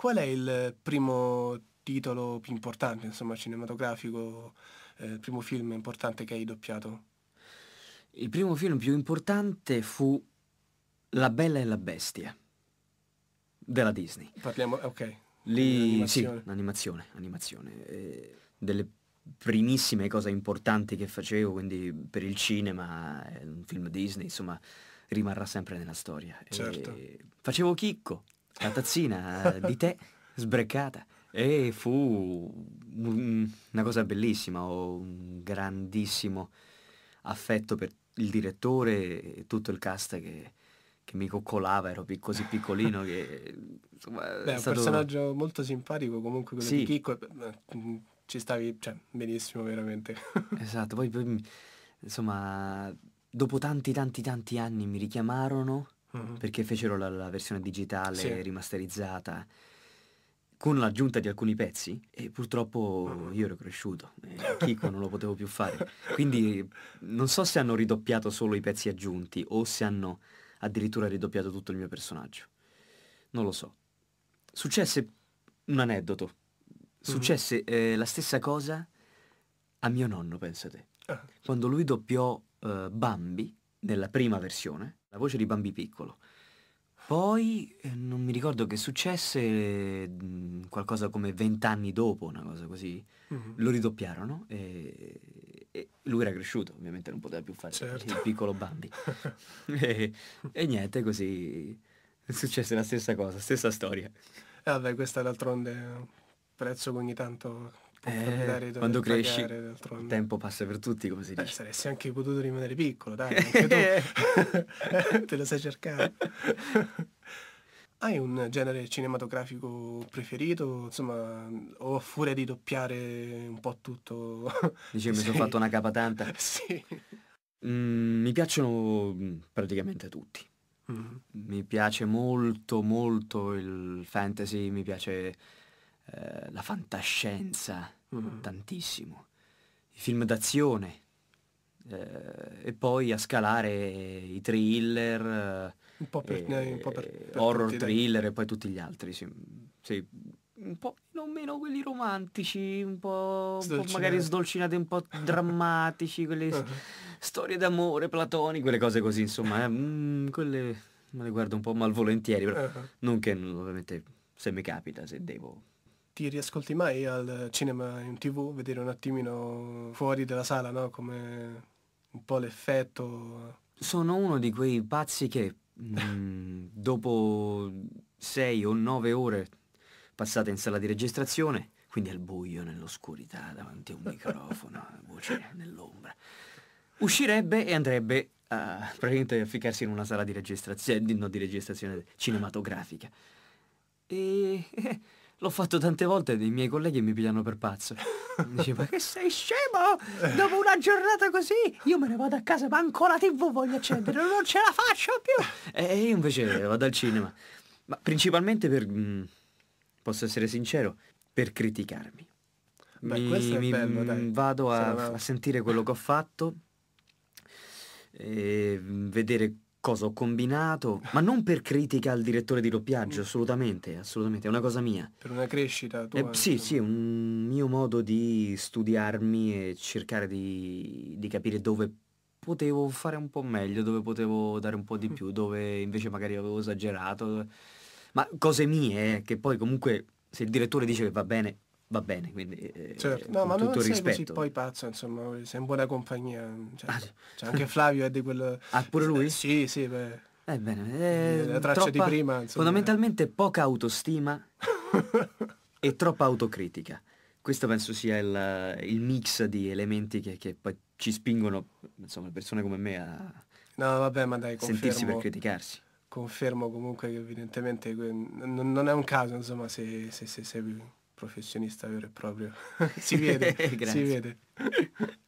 Qual è il primo titolo più importante, insomma, cinematografico, eh, il primo film importante che hai doppiato? Il primo film più importante fu La Bella e la Bestia della Disney. Parliamo, ok. Lì, sì, l'animazione animazione. Eh, delle primissime cose importanti che facevo, quindi per il cinema, eh, un film Disney, insomma, rimarrà sempre nella storia. Certo. E facevo chicco, la tazzina di tè sbreccata. E fu una cosa bellissima, ho un grandissimo affetto per il direttore e tutto il cast che, che mi coccolava, ero così piccolino che... Insomma, Beh, è un stato... personaggio molto simpatico comunque quello sì. di Chicco, eh, mm, ci stavi cioè, benissimo veramente. esatto, poi, poi insomma dopo tanti tanti tanti anni mi richiamarono Mm-hmm. perché fecero la, la versione digitale sì. rimasterizzata con l'aggiunta di alcuni pezzi e purtroppo mm-hmm. io ero cresciuto, eh, Kiko non lo potevo più fare. Quindi non so se hanno ridoppiato solo i pezzi aggiunti o se hanno addirittura ridoppiato tutto il mio personaggio. Non lo so. Successe un aneddoto. Mm-hmm. Successe eh, la stessa cosa a mio nonno, pensate. Ah. Quando lui doppiò eh, Bambi nella prima versione, la voce di Bambi piccolo. Poi eh, non mi ricordo che successe, mm, qualcosa come vent'anni dopo, una cosa così, mm -hmm. lo ridoppiarono e, e, lui era cresciuto, ovviamente non poteva più fare certo. il piccolo Bambi. e, e, niente, così successe la stessa cosa, stessa storia. E eh vabbè, questa d'altronde prezzo che ogni tanto eh, quando cresci il tempo passa per tutti come si dice Beh, saresti anche potuto rimanere piccolo dai te lo sai cercare hai un genere cinematografico preferito insomma o a furia di doppiare un po' tutto dice mi sono fatto una capa tanta sì. mm, mi piacciono mm, praticamente tutti mm. mi piace molto molto il fantasy mi piace eh, la fantascienza, mm. tantissimo, i film d'azione, eh, e poi a scalare i thriller, un po' per, e, eh, un po per, per horror thriller e poi tutti gli altri, sì. sì un po' non meno quelli romantici, un po', un po magari sdolcinati, un po' drammatici, quelle uh storie d'amore platoni, quelle cose così, insomma, eh, mm, quelle me le guardo un po' malvolentieri, però uh -huh. non che ovviamente se mi capita, se devo ti riascolti mai al cinema in tv, vedere un attimino fuori della sala, no? Come un po' l'effetto... Sono uno di quei pazzi che mh, mm, dopo sei o nove ore passate in sala di registrazione, quindi al buio, nell'oscurità, davanti a un microfono, voce nell'ombra, uscirebbe e andrebbe a, praticamente a ficcarsi in una sala di registrazione, no, di registrazione cinematografica. E... Eh, L'ho fatto tante volte e i miei colleghi mi pigliano per pazzo. Mi dice, ma che sei scemo? Dopo una giornata così io me ne vado a casa, manco la tv voglio accendere, non ce la faccio più. E io invece vado al cinema. Ma principalmente per, mm, posso essere sincero, per criticarmi. Beh, mi, mi bello, dai. Mm, vado a, a sentire quello che ho fatto e vedere cosa ho combinato, ma non per critica al direttore di doppiaggio, assolutamente, assolutamente, è una cosa mia. Per una crescita tua? Eh, sì, sì, un mio modo di studiarmi e cercare di, di, capire dove potevo fare un po' meglio, dove potevo dare un po' di più, dove invece magari avevo esagerato, ma cose mie, eh, che poi comunque se il direttore dice che va bene, va bene, quindi eh, certo. eh, no, ma non tutto sei rispetto. così poi pazzo, insomma, sei in buona compagnia. Cioè, ah, cioè, anche Flavio è di quel... Ah, pure lui? Eh, sì, sì, beh. Eh bene, eh, la traccia troppa, di prima. Insomma, eh. fondamentalmente poca autostima e troppa autocritica. Questo penso sia il, il mix di elementi che, che, poi ci spingono, insomma, persone come me a no, vabbè, ma dai, confermo, sentirsi per criticarsi. Confermo comunque che evidentemente non, non è un caso, insomma, se, se, se, se professionista vero e proprio. si vede, si vede.